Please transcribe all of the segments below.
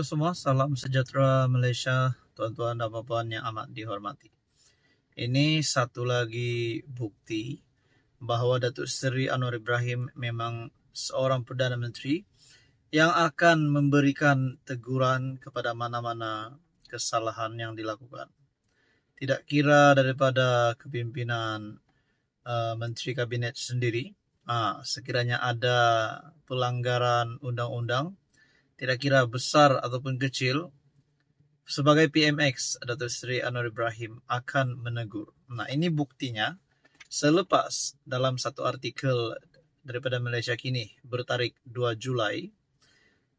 Halo semua, salam sejahtera Malaysia, tuan-tuan dan puan-puan yang amat dihormati. Ini satu lagi bukti bahawa Datuk Seri Anwar Ibrahim memang seorang Perdana Menteri yang akan memberikan teguran kepada mana-mana kesalahan yang dilakukan. Tidak kira daripada kepimpinan uh, Menteri Kabinet sendiri, ah, sekiranya ada pelanggaran undang-undang, tidak kira besar ataupun kecil, sebagai PMX, Datuk Seri Anwar Ibrahim akan menegur. Nah, ini buktinya selepas dalam satu artikel daripada Malaysia Kini bertarik 2 Julai,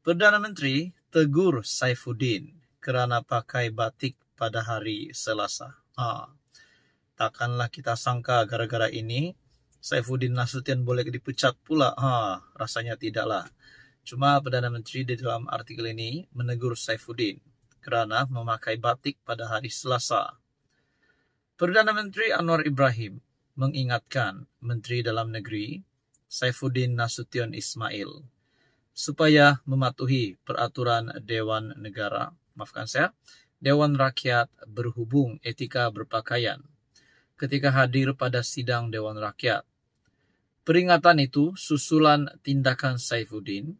Perdana Menteri tegur Saifuddin kerana pakai batik pada hari Selasa. Ah, takkanlah kita sangka gara-gara ini Saifuddin Nasution boleh dipecat pula. Ha, rasanya tidaklah. Cuma Perdana Menteri di dalam artikel ini menegur Saifuddin kerana memakai batik pada hari Selasa. Perdana Menteri Anwar Ibrahim mengingatkan Menteri Dalam Negeri Saifuddin Nasution Ismail supaya mematuhi peraturan Dewan Negara, maafkan saya, Dewan Rakyat berhubung etika berpakaian ketika hadir pada sidang Dewan Rakyat. Peringatan itu susulan tindakan Saifuddin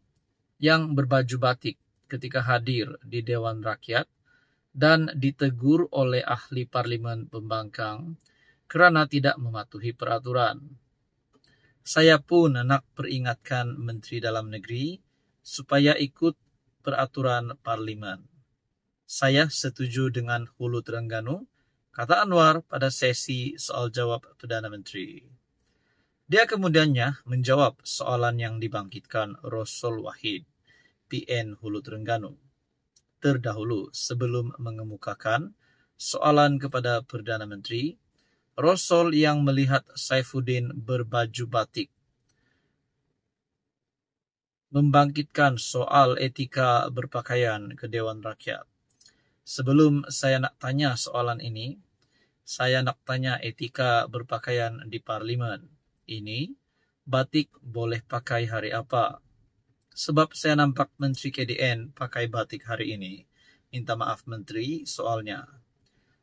yang berbaju batik ketika hadir di Dewan Rakyat dan ditegur oleh ahli parlimen pembangkang karena tidak mematuhi peraturan. Saya pun nak peringatkan Menteri Dalam Negeri supaya ikut peraturan parlimen. Saya setuju dengan Hulu Terengganu, kata Anwar pada sesi soal jawab Perdana Menteri. Dia kemudiannya menjawab soalan yang dibangkitkan Rasul Wahid. PN Hulu Terengganu. Terdahulu, sebelum mengemukakan soalan kepada Perdana Menteri, Rosol yang melihat Saifuddin berbaju batik membangkitkan soal etika berpakaian ke Dewan Rakyat. Sebelum saya nak tanya soalan ini, saya nak tanya etika berpakaian di parlimen. Ini batik boleh pakai hari apa? Sebab saya nampak Menteri KDN pakai batik hari ini. Minta maaf Menteri soalnya.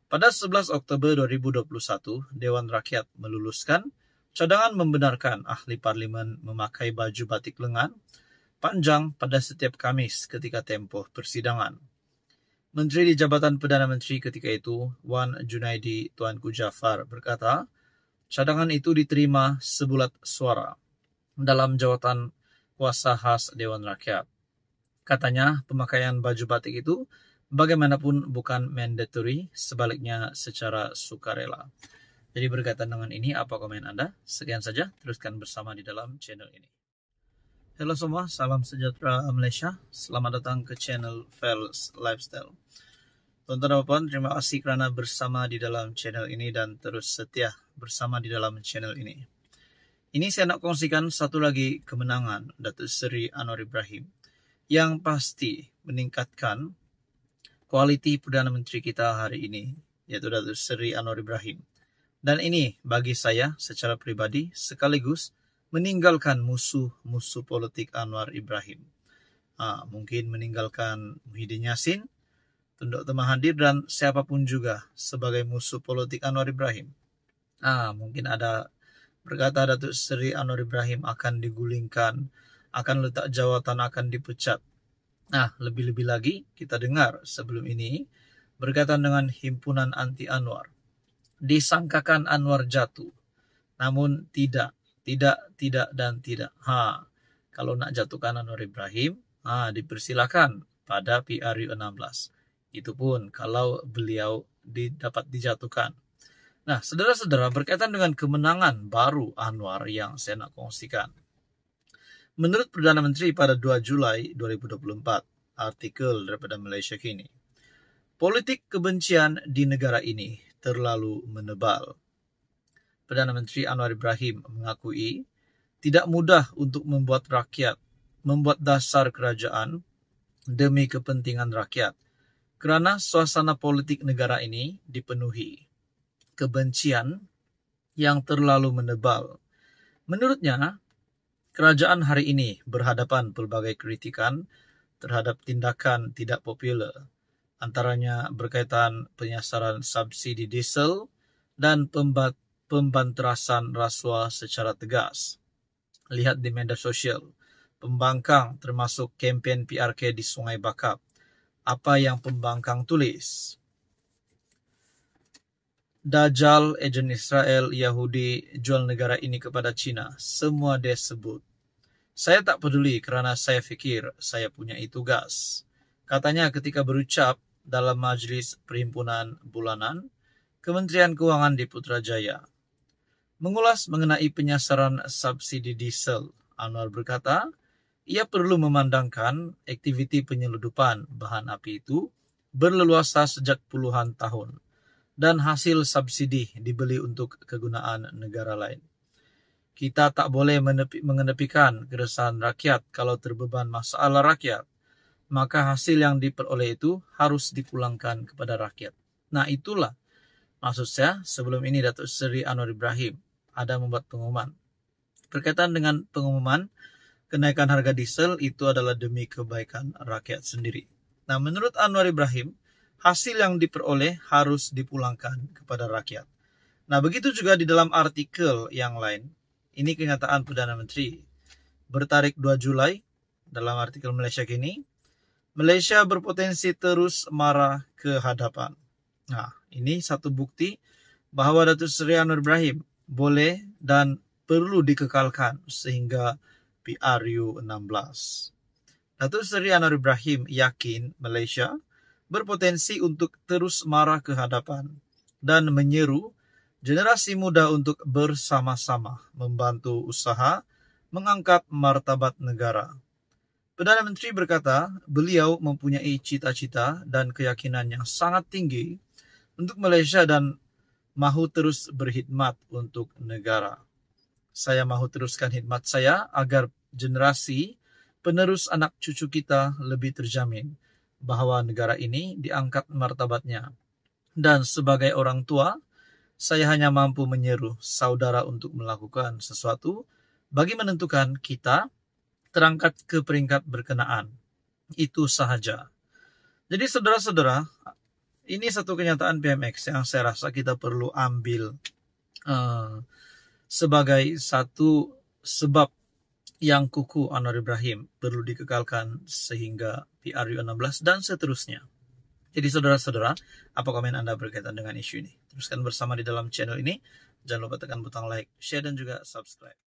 Pada 11 Oktober 2021, Dewan Rakyat meluluskan cadangan membenarkan ahli parlimen memakai baju batik lengan panjang pada setiap Kamis ketika tempoh persidangan. Menteri di Jabatan Perdana Menteri ketika itu, Wan Junaidi Tuan Jafar berkata, cadangan itu diterima sebulat suara. Dalam jawatan kuasa khas Dewan Rakyat. Katanya, pemakaian baju batik itu bagaimanapun bukan mandatory, sebaliknya secara sukarela. Jadi berkaitan dengan ini, apa komen Anda? Sekian saja, teruskan bersama di dalam channel ini. Halo semua, salam sejahtera Malaysia. Selamat datang ke channel Fels Lifestyle. Tonton apa pun, terima kasih karena bersama di dalam channel ini dan terus setia bersama di dalam channel ini. Ini saya nak kongsikan satu lagi kemenangan Datuk Seri Anwar Ibrahim yang pasti meningkatkan kualiti Perdana Menteri kita hari ini, yaitu Datuk Seri Anwar Ibrahim. Dan ini bagi saya secara pribadi sekaligus meninggalkan musuh-musuh politik Anwar Ibrahim. Ah, mungkin meninggalkan Muhyiddin Yassin, Tunduk Temahadir dan siapapun juga sebagai musuh politik Anwar Ibrahim. Ah, mungkin ada Berkata Datuk Seri Anwar Ibrahim akan digulingkan, akan letak jawatan akan dipecat. Nah, lebih-lebih lagi kita dengar sebelum ini berkaitan dengan himpunan anti Anwar. Disangkakan Anwar jatuh, namun tidak, tidak, tidak dan tidak. Ha, kalau nak jatuhkan Anwar Ibrahim, ha, dipersilakan pada PRU 16. Itu pun kalau beliau didapat dijatuhkan. Nah, saudara-saudara, berkaitan dengan kemenangan baru Anwar yang saya nak kongsikan. Menurut Perdana Menteri pada 2 Julai 2024, artikel daripada Malaysia Kini, politik kebencian di negara ini terlalu menebal. Perdana Menteri Anwar Ibrahim mengakui tidak mudah untuk membuat rakyat membuat dasar kerajaan demi kepentingan rakyat kerana suasana politik negara ini dipenuhi kebencian yang terlalu menebal. Menurutnya, kerajaan hari ini berhadapan pelbagai kritikan terhadap tindakan tidak popular, antaranya berkaitan penyasaran subsidi diesel dan pembanterasan rasuah secara tegas. Lihat di media sosial, pembangkang termasuk kempen PRK di Sungai Bakap. Apa yang pembangkang tulis? Dajjal, ejen Israel, Yahudi, jual negara ini kepada Cina. Semua dia sebut. Saya tak peduli kerana saya fikir saya punya itu gas. Katanya ketika berucap dalam majlis perhimpunan bulanan, Kementerian Keuangan di Putrajaya. Mengulas mengenai penyasaran subsidi diesel, Anwar berkata, ia perlu memandangkan aktiviti penyeludupan bahan api itu berleluasa sejak puluhan tahun dan hasil subsidi dibeli untuk kegunaan negara lain. Kita tak boleh menepi, mengenepikan keresahan rakyat kalau terbeban masalah rakyat. Maka hasil yang diperoleh itu harus dipulangkan kepada rakyat. Nah itulah maksud saya sebelum ini Datuk Seri Anwar Ibrahim ada membuat pengumuman. Berkaitan dengan pengumuman, kenaikan harga diesel itu adalah demi kebaikan rakyat sendiri. Nah menurut Anwar Ibrahim, hasil yang diperoleh harus dipulangkan kepada rakyat. Nah, begitu juga di dalam artikel yang lain. Ini kenyataan Perdana Menteri. Bertarik 2 Julai dalam artikel Malaysia kini, Malaysia berpotensi terus marah ke hadapan. Nah, ini satu bukti bahwa Datuk Seri Anwar Ibrahim boleh dan perlu dikekalkan sehingga PRU 16. Datuk Seri Anwar Ibrahim yakin Malaysia berpotensi untuk terus marah ke hadapan dan menyeru generasi muda untuk bersama-sama membantu usaha mengangkat martabat negara. Perdana Menteri berkata, beliau mempunyai cita-cita dan keyakinan yang sangat tinggi untuk Malaysia dan mahu terus berkhidmat untuk negara. Saya mahu teruskan khidmat saya agar generasi penerus anak cucu kita lebih terjamin bahwa negara ini diangkat martabatnya. Dan sebagai orang tua, saya hanya mampu menyeru saudara untuk melakukan sesuatu bagi menentukan kita terangkat ke peringkat berkenaan. Itu sahaja. Jadi saudara-saudara, ini satu kenyataan PMX yang saya rasa kita perlu ambil uh, sebagai satu sebab yang kuku Anwar Ibrahim perlu dikekalkan sehingga PRU16, dan seterusnya. Jadi saudara-saudara, apa komen Anda berkaitan dengan isu ini? Teruskan bersama di dalam channel ini. Jangan lupa tekan butang like, share, dan juga subscribe.